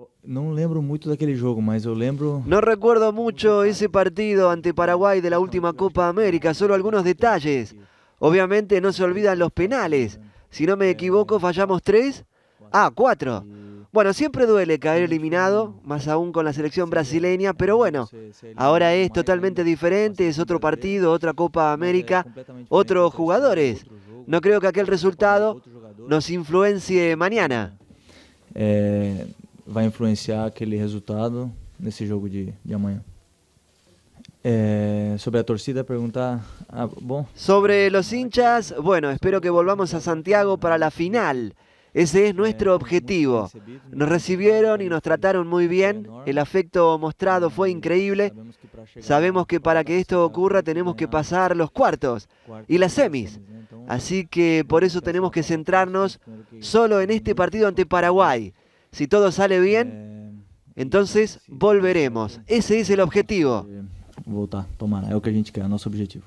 Oh, no lembro mucho jogo, mas lembro... No recuerdo mucho ese partido ante Paraguay de la última Copa América, solo algunos detalles. Obviamente no se olvidan los penales. Si no me equivoco, fallamos tres. Ah, cuatro. Bueno, siempre duele caer eliminado, más aún con la selección brasileña, pero bueno, ahora es totalmente diferente, es otro partido, otra Copa América, otros jugadores. No creo que aquel resultado nos influencie mañana. Eh, a influenciar el resultado nesse jogo de, de amanhã. sobre la torcida, pregunta. Ah, sobre los hinchas, bueno, espero que volvamos a Santiago para la final. Ese es nuestro eh, objetivo. Nos recibieron y nos trataron muy bien. El afecto mostrado fue increíble. Sabemos que para que esto ocurra tenemos que pasar los cuartos y las semis. Así que por eso tenemos que centrarnos solo en este partido ante Paraguay. Si todo sale bien, eh, entonces volveremos. Ese es el objetivo. Eh, Voltar, tomar, es lo que a gente quer, nosso objetivo.